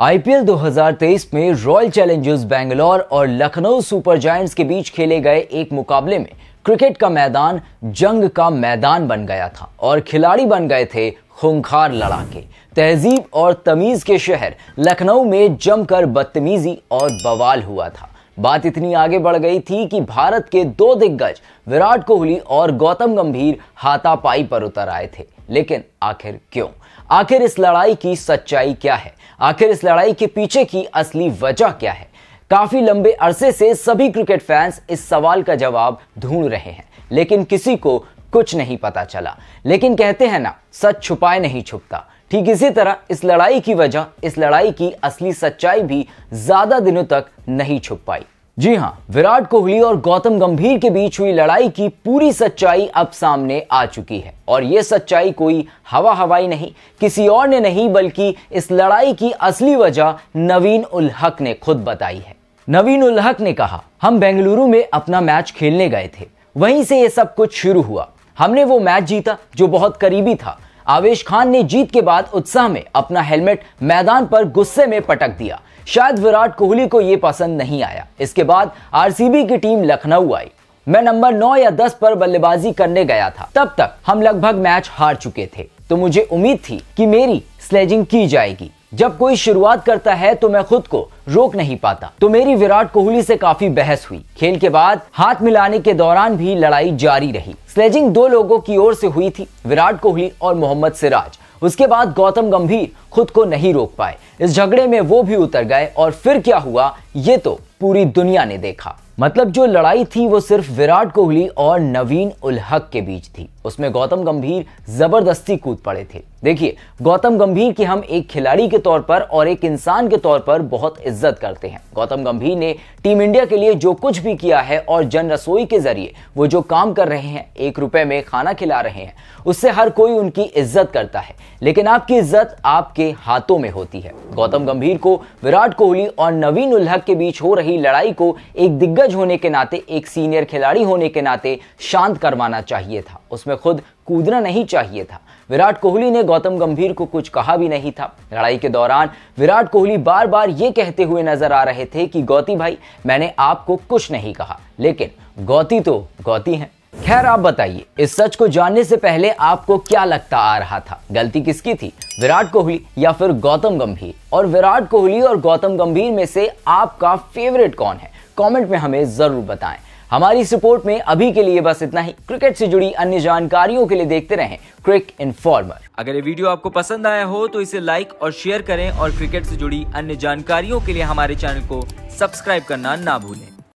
IPL 2023 में royal Challengers Bangalore और Lucknow super giants के बीच खेले गए एक मुकाबले में क्रिकेट का मैदान जंग का मैदान बन गया था और खिलाड़ी बन गए थे खूंखार लड़ाके तहजीब और तमीज के शहर लखनऊ में जमकर बदतमीजी और बवाल हुआ था बात इतनी आगे बढ़ गई थी कि भारत के दो दिग्गज विराट कोहली और गौतम गंभीर हाथापाई पर उतर आए थे लेकिन आखिर क्यों आखिर इस लड़ाई की सच्चाई क्या है आखिर इस लड़ाई के पीछे की असली वजह क्या है काफी लंबे अरसे से सभी क्रिकेट फैंस इस सवाल का जवाब ढूंढ रहे हैं लेकिन किसी को कुछ नहीं पता चला लेकिन कहते हैं ना सच छुपाए नहीं छुपता ठीक इसी तरह इस लड़ाई की वजह इस लड़ाई की असली सच्चाई भी ज्यादा दिनों तक नहीं छुप पाई जी हां विराट कोहली और गौतम गंभीर के बीच हुई लड़ाई की पूरी सच्चाई अब सामने आ चुकी है और ये सच्चाई कोई हवा हवाई नहीं किसी और ने नहीं बल्कि इस लड़ाई की असली वजह नवीन उल हक ने खुद बताई है नवीन उल हक ने कहा हम बेंगलुरु में अपना मैच खेलने गए थे वहीं से ये सब कुछ शुरू हुआ हमने वो मैच जीता जो बहुत करीबी था आवेश खान ने जीत के बाद उत्साह में अपना हेलमेट मैदान पर गुस्से में पटक दिया शायद विराट कोहली को यह पसंद नहीं आया इसके बाद आरसीबी की टीम लखनऊ आई मैं नंबर 9 या 10 पर बल्लेबाजी करने गया था तब तक हम लगभग मैच हार चुके थे तो मुझे उम्मीद थी कि मेरी स्लेजिंग की जाएगी जब कोई शुरुआत करता है तो मैं खुद को रोक नहीं पाता तो मेरी विराट कोहली से काफी बहस हुई खेल के बाद हाथ मिलाने के दौरान भी लड़ाई जारी रही स्लेजिंग दो लोगों की ओर से हुई थी विराट कोहली और मोहम्मद सिराज उसके बाद गौतम गंभीर खुद को नहीं रोक पाए इस झगड़े में वो भी उतर गए और फिर क्या हुआ ये तो पूरी दुनिया ने देखा मतलब जो लड़ाई थी वो सिर्फ विराट कोहली और नवीन उल हक के बीच थी उसमें गौतम गंभीर जबरदस्ती कूद पड़े थे देखिए गौतम गंभीर की हम एक खिलाड़ी के तौर पर और एक इंसान के तौर पर बहुत इज्जत करते हैं गौतम गंभीर ने टीम इंडिया के लिए जो कुछ भी किया है और जन रसोई के जरिए वो जो काम कर रहे हैं एक रुपए में खाना खिला रहे हैं उससे हर कोई उनकी इज्जत करता है लेकिन आपकी इज्जत आपके हाथों में होती है गौतम गंभीर को विराट कोहली और नवीन उल्हक के बीच हो रही लड़ाई को एक दिग्गज जज होने के नाते एक सीनियर खिलाड़ी होने के नाते शांत करवाना चाहिए था उसमें खुद कूदना नहीं चाहिए था विराट कोहली ने गौतम गंभीर को कुछ कहा भी नहीं था लड़ाई के दौरान विराट कोहली बार बार ये कहते हुए नजर आ रहे थे कि गौती भाई मैंने आपको कुछ नहीं कहा लेकिन गौती तो गौती हैं खैर आप बताइए इस सच को जानने से पहले आपको क्या लगता आ रहा था गलती किसकी थी विराट कोहली या फिर गौतम गंभीर और विराट कोहली और गौतम गंभीर में से आपका फेवरेट कौन है कमेंट में हमें जरूर बताएं हमारी इस रिपोर्ट में अभी के लिए बस इतना ही क्रिकेट से जुड़ी अन्य जानकारियों के लिए देखते रहें क्रिक इन्फॉर्मर अगर ये वीडियो आपको पसंद आया हो तो इसे लाइक और शेयर करें और क्रिकेट से जुड़ी अन्य जानकारियों के लिए हमारे चैनल को सब्सक्राइब करना ना भूलें